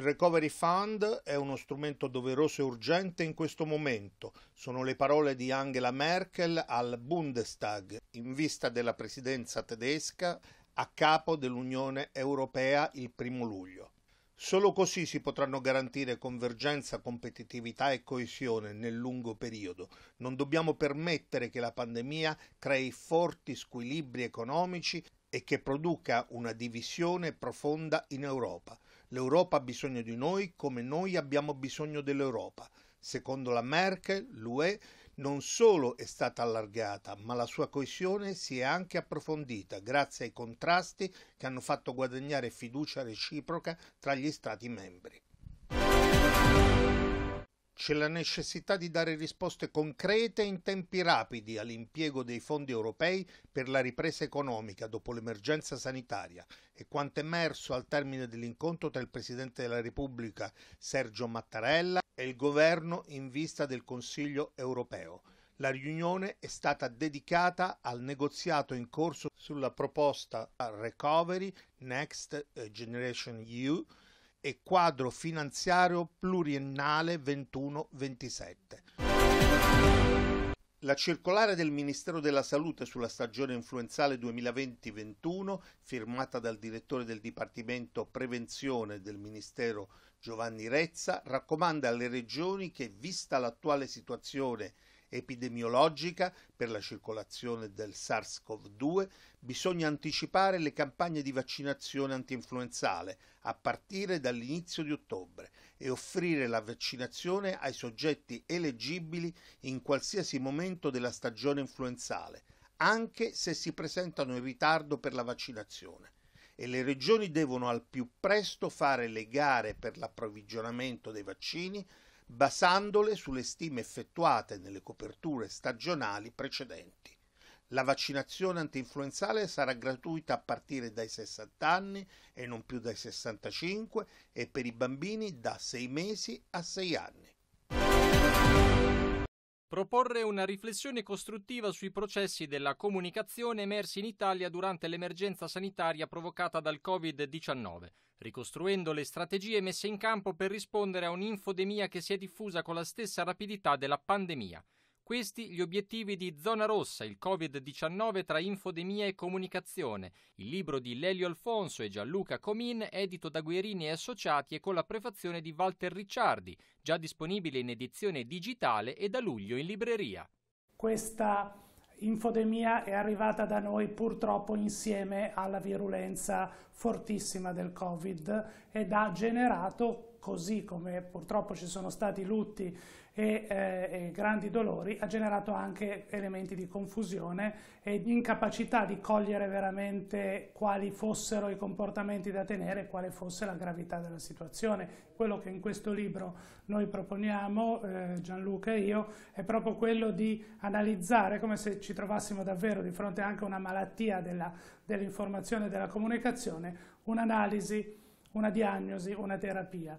Il Recovery Fund è uno strumento doveroso e urgente in questo momento. Sono le parole di Angela Merkel al Bundestag in vista della presidenza tedesca a capo dell'Unione Europea il primo luglio. Solo così si potranno garantire convergenza, competitività e coesione nel lungo periodo. Non dobbiamo permettere che la pandemia crei forti squilibri economici e che produca una divisione profonda in Europa. L'Europa ha bisogno di noi come noi abbiamo bisogno dell'Europa. Secondo la Merkel, l'UE non solo è stata allargata, ma la sua coesione si è anche approfondita grazie ai contrasti che hanno fatto guadagnare fiducia reciproca tra gli Stati membri. C'è la necessità di dare risposte concrete in tempi rapidi all'impiego dei fondi europei per la ripresa economica dopo l'emergenza sanitaria e quanto emerso al termine dell'incontro tra il Presidente della Repubblica Sergio Mattarella e il Governo in vista del Consiglio europeo. La riunione è stata dedicata al negoziato in corso sulla proposta Recovery Next Generation EU e quadro finanziario pluriennale 21-27. La circolare del Ministero della Salute sulla stagione influenzale 2020-21, firmata dal direttore del Dipartimento Prevenzione del Ministero Giovanni Rezza, raccomanda alle regioni che, vista l'attuale situazione epidemiologica per la circolazione del SARS-CoV-2, bisogna anticipare le campagne di vaccinazione antinfluenzale a partire dall'inizio di ottobre e offrire la vaccinazione ai soggetti eleggibili in qualsiasi momento della stagione influenzale, anche se si presentano in ritardo per la vaccinazione e le regioni devono al più presto fare le gare per l'approvvigionamento dei vaccini basandole sulle stime effettuate nelle coperture stagionali precedenti. La vaccinazione antinfluenzale sarà gratuita a partire dai 60 anni e non più dai 65 e per i bambini da 6 mesi a 6 anni. Proporre una riflessione costruttiva sui processi della comunicazione emersi in Italia durante l'emergenza sanitaria provocata dal Covid-19, ricostruendo le strategie messe in campo per rispondere a un'infodemia che si è diffusa con la stessa rapidità della pandemia questi gli obiettivi di Zona Rossa, il Covid-19 tra infodemia e comunicazione, il libro di Lelio Alfonso e Gianluca Comin, edito da Guerini e Associati e con la prefazione di Walter Ricciardi, già disponibile in edizione digitale e da luglio in libreria. Questa infodemia è arrivata da noi purtroppo insieme alla virulenza fortissima del Covid ed ha generato così come purtroppo ci sono stati lutti e, eh, e, grandi dolori, ha generato anche elementi di confusione e di incapacità di cogliere veramente quali fossero i comportamenti da tenere e quale fosse la gravità della situazione. Quello che in questo libro noi proponiamo, eh, Gianluca e io, è proprio quello di analizzare come se ci trovassimo davvero di fronte anche a una malattia dell'informazione dell e della comunicazione, un'analisi, una diagnosi, una terapia.